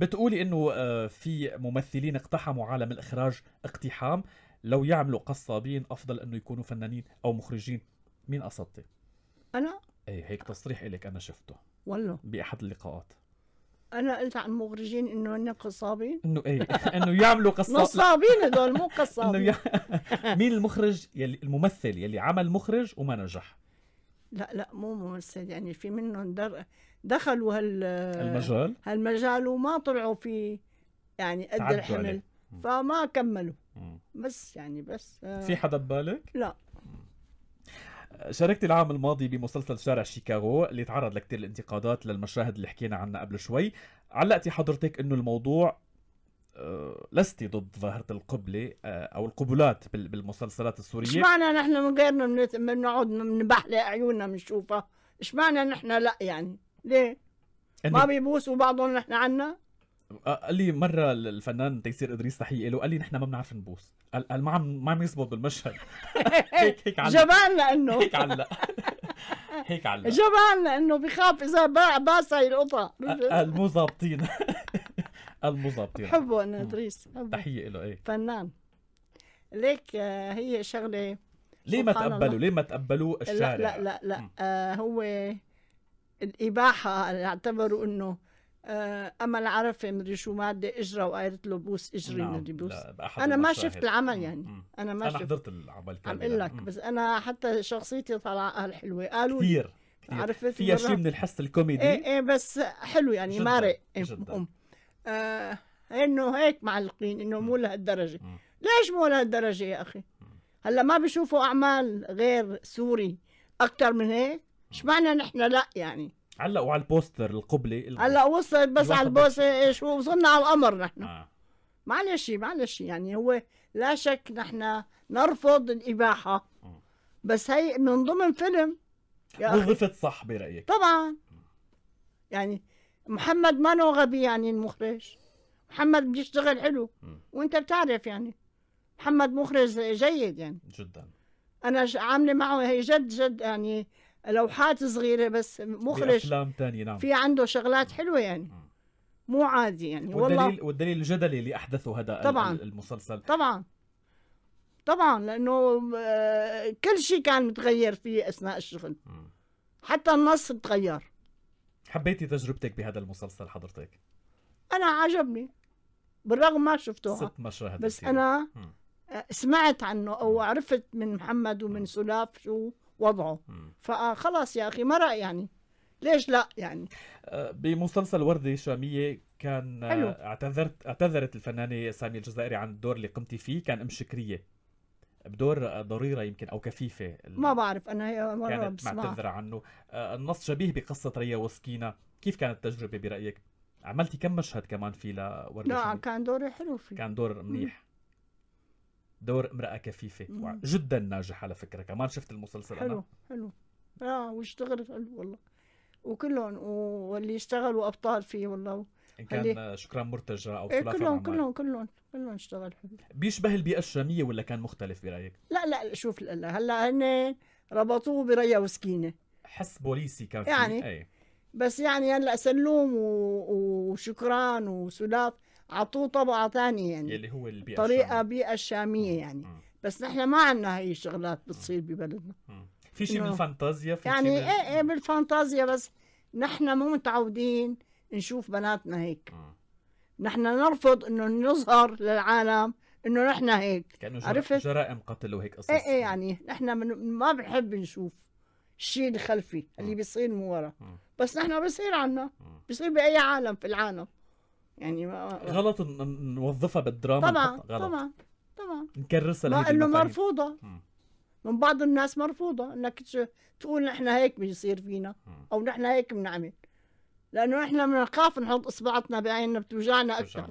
بتقولي انه آه، في ممثلين اقتحموا عالم الاخراج اقتحام لو يعملوا قصابين افضل انه يكونوا فنانين او مخرجين مين قصدتي انا اي هيك تصريح لك انا شفته والله باحد اللقاءات انا قلت عن مخرجين انه هن قصابين انه ايه انه يعملوا قصابين نصابين هدول مو قصابين مين المخرج يلي الممثل يلي عمل مخرج وما نجح لا لا مو ممثل يعني في منهم دخلوا هال المجال هالمجال وما طلعوا فيه يعني قد الحمل عليه. فما كملوا مم. بس يعني بس آه في حدا ببالك؟ لا شاركت العام الماضي بمسلسل شارع شيكاغو اللي تعرض لكثير الانتقادات للمشاهد اللي حكينا عنها قبل شوي علقتي حضرتك انه الموضوع آه، لست ضد ظاهرة القبلة آه، أو القبلات بالمسلسلات السورية إيش معنى نحن من غير بنقعد نبحلق عيوننا بنشوفها إيش معنى نحن لا يعني ليه ما بيبوسوا بعضهم نحن عنا آه، قال لي مره الفنان تيسير ادريس تحيه له قال لي نحن ما بنعرف نبوس قال ما عم ما عم يزبط بالمشهد هيك هيك علق جبان لانه هيك علق هيك علق جبان لانه بخاف اذا باع باسا يلقطها قال مو ظابطين يعني. بحبه انا ادريس تحيه له ايه فنان ليك آه، هي شغله ليه ما تقبلوا ليه ما تقبلوا الشارع لا لا لا, لا. آه هو الاباحه اعتبروا انه آه امل عرفه مدري شو ماده اجرى وقالت له بوس اجري نعم. مدري بوس انا ما شفت العمل يعني انا ما انا شفت. حضرت العمل كامل عم اقول يعني. لك بس انا حتى شخصيتي طلعها حلوه قالوا كثير عرفت فيها شيء من الحس الكوميدي ايه ايه بس حلو يعني مارق إيه، جداً. آه انه هيك معلقين انه مو لهالدرجه ليش مو لهالدرجه يا اخي هلا ما بيشوفوا اعمال غير سوري اكثر من هيك اشمعنا نحن لا يعني علقوا على البوستر القبله هلا وصلت بس على البوستر ايش وصلنا على القمر نحن آه. معلش معلش يعني هو لا شك نحن نرفض الاباحه بس هي من ضمن فيلم وظفت صح برايك طبعا يعني محمد ما نو غبي يعني المخرج محمد بيشتغل حلو وانت بتعرف يعني محمد مخرج جيد يعني جدا انا عامله معه هي جد جد يعني لوحات صغيره بس مخرج افلام ثانيه نعم في عنده شغلات حلوه يعني مو عادي يعني والدليل والله والدليل الجدلي اللي احدثه هذا طبعا المسلسل طبعا طبعا لانه آه، كل شيء كان متغير فيه اثناء الشغل حتى النص تغير حبيتي تجربتك بهذا المسلسل حضرتك انا عجبني بالرغم ما شفته ست مشاهد بس كثير. انا م. سمعت عنه او عرفت من محمد ومن سلاف شو وضعه فخلاص يا اخي مرق يعني ليش لا يعني آه، بمسلسل وردة شامية كان آه، حلو. اعتذرت اعتذرت الفنانة سامية الجزائري عن الدور اللي قمتي فيه كان ام شكرية بدور ضريره يمكن او كفيفه ما بعرف انا هي مره كانت معتذره عنه آه، النص شبيه بقصه ريا وسكينه كيف كانت التجربه برايك عملتي كم مشهد كمان فيه لوردة لا كان دوري حلو فيه كان دور منيح دور امرأة كفيفة جدا ناجح على فكرة كمان شفت المسلسل حلو أنا. حلو اه واشتغل حلو والله وكلهم واللي اشتغلوا أبطال فيه والله ان كان شكرا مرتجى او إيه كلهم كلهم كلهم كلهم اشتغل بيشبه البيئه الشاميه ولا كان مختلف برايك؟ لا لا شوف لا هلا هن ربطوه بريا وسكينه حس بوليسي كان في يعني ايه. بس يعني هلا سلوم و... وشكران وسلاف عطوه طبعه ثانيه يعني اللي هو البيئه طريقه الشامية. بيئه شاميه يعني مم. بس نحن ما عندنا هي الشغلات بتصير ببلدنا في شيء بالفانتازيا في يعني شيء من... ايه ايه بالفانتازيا بس نحن مو متعودين نشوف بناتنا هيك نحن نرفض انه نظهر للعالم انه نحن هيك كانه عرفت جرائم قتل وهيك قصص ايه ايه يعني نحن من ما بنحب نشوف الشيء الخلفي اللي بيصير من ورا بس نحن بصير عنا بصير باي عالم في العالم يعني ما غلط نوظفها بالدراما طبعا غلط. طبعا طبعا نكرسها ما انه مرفوضه من بعض الناس مرفوضه انك تقول نحن هيك بيصير فينا او نحن هيك بنعمل لأنه إحنا بنخاف نحط إصبعتنا بعيننا بتوجعنا أكثر